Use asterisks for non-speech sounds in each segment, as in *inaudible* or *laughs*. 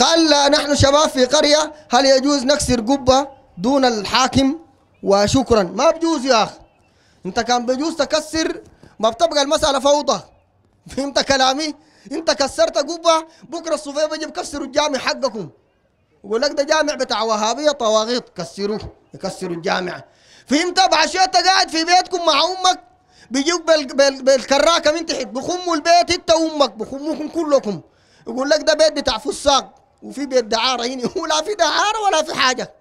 قال لا نحن شباب في قرية هل يجوز نكسر قبة دون الحاكم وشكرا ما بجوز يا أخي أنت كان بجوز تكسر ما بتبقى المسألة فوضى فهمت كلامي أنت كسرت قبة بكرة الصوفية بجي كسروا الجامع حقكم يقول لك ده جامع بتاع وهابية طواغيط كسروه يكسروا الجامع فهمت بعد شوية أنت قاعد في بيتكم مع أمك بيجيب بالكراكة من تحت بخموا البيت أنت وأمك بخموكم كلكم يقول لك ده بيت بتاع فساق وفي بيت دعاره هنا هو لا في دعاره ولا في حاجه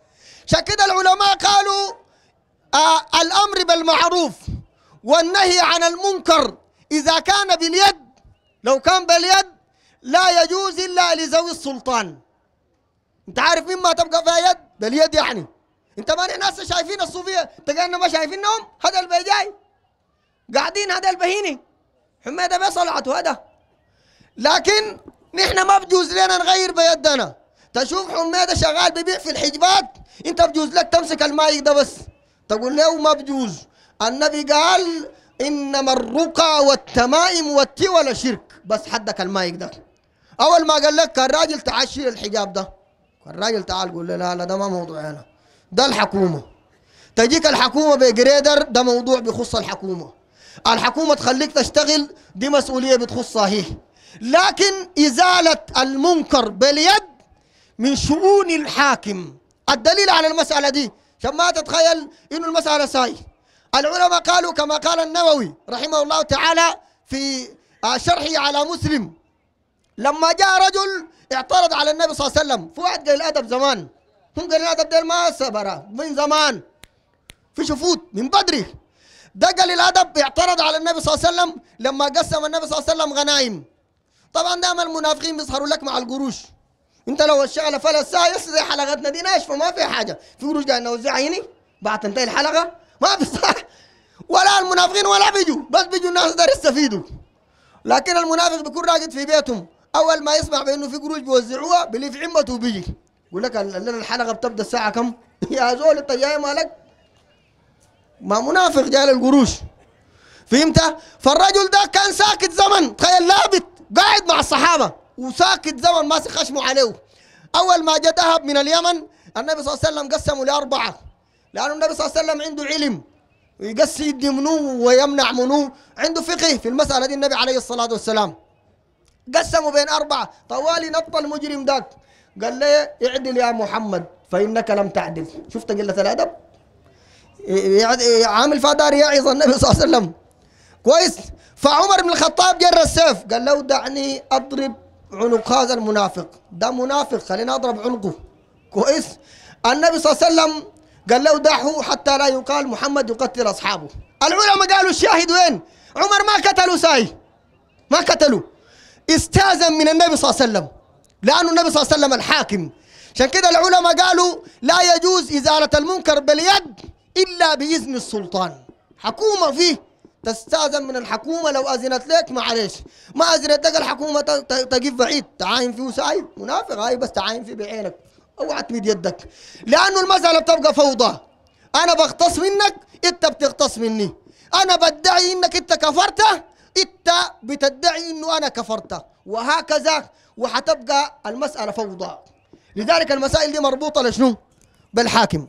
عشان كده العلماء قالوا آه الامر بالمعروف والنهي عن المنكر اذا كان باليد لو كان باليد لا يجوز الا لذوي السلطان انت عارف مما تبقى فيها يد باليد يعني انت ماني ناس شايفين الصوفيه تقالنا ما شايفينهم هذا البيجاي قاعدين هذا البهيني حميده بيصلعته هذا لكن نحن ما بجوز لنا نغير بيدنا تشوف حميده شغال ببيع في الحجبات انت بجوز لك تمسك المايك ده بس تقول له ما بجوز النبي قال انما الرقى والتمائم والتولى شرك بس حدك المايك ده اول ما قال لك الراجل تعال شيل الحجاب ده الراجل تعال قول له لا لا ده ما موضوع هنا ده الحكومه تجيك الحكومه بجريدر ده موضوع بيخص الحكومه الحكومه تخليك تشتغل دي مسؤوليه بتخصها هي لكن إزالة المنكر باليد من شؤون الحاكم الدليل على المسألة دي عشان ما تتخيل إنه المسألة ساي العلماء قالوا كما قال النووي رحمه الله تعالى في آه، شرحه على مسلم لما جاء رجل اعترض على النبي صلى الله عليه وسلم في واحد قال الأدب زمان هم قال الأدب ده ما سبرة من زمان في شفوت من بدري ده الأدب اعترض على النبي صلى الله عليه وسلم لما قسم النبي صلى الله عليه وسلم غنائم طبعا دايما المنافقين بيظهروا لك مع القروش انت لو الشغله فلت ساعه زي حلقتنا دي ناشفه ما في حاجه في قروش قاعد نوزعها عيني بعد تنتهي الحلقه ما في صح ولا المنافقين ولا بيجوا بس بيجوا الناس دار يستفيدوا لكن المنافق بيكون راقد في بيتهم اول ما يسمع بانه في قروش بيوزعوها بيلف عمته وبيجي يقول لك الحلقه بتبدا الساعه كم؟ *laughs* يا زول انت جاي مالك؟ ما منافق جاي للقروش فهمت؟ فالرجل ده كان ساكت زمن تخيل لابت قاعد مع الصحابه وساكت زمن ماسك خشمه عليه اول ما جاء ذهب من اليمن النبي صلى الله عليه وسلم قسمه لاربعه لانه النبي صلى الله عليه وسلم عنده علم يدي منو ويمنع منو عنده فقه في المساله دي النبي عليه الصلاه والسلام قسمه بين اربعه طوالي نط المجرم ذاك قال له اعدل يا محمد فانك لم تعدل شفت قله الادب عامل فادار يعظ النبي صلى الله عليه وسلم كويس فعمر بن الخطاب جر السيف قال لو دعني اضرب عنق هذا المنافق ده منافق خليني اضرب عنقه كويس النبي صلى الله عليه وسلم قال له دعه حتى لا يقال محمد يقتل اصحابه العلماء قالوا الشاهد وين عمر ما قتلوا ساي ما قتلوا استاذن من النبي صلى الله عليه وسلم لانه النبي صلى الله عليه وسلم الحاكم عشان كده العلماء قالوا لا يجوز ازاله المنكر باليد الا باذن السلطان حكومه فيه تستاذن من الحكومه لو اذنت لك معلش ما اذنت لك الحكومه تقف بعيد تعاين فيه وسايب منافق هاي بس تعاين فيه بعينك اوعى تمد يدك لانه المساله بتبقى فوضى انا بغتص منك انت بتغتص مني انا بدعي انك انت كفرت انت بتدعي انه انا كفرت وهكذا وحتبقى المساله فوضى لذلك المسائل دي مربوطه لشنو بالحاكم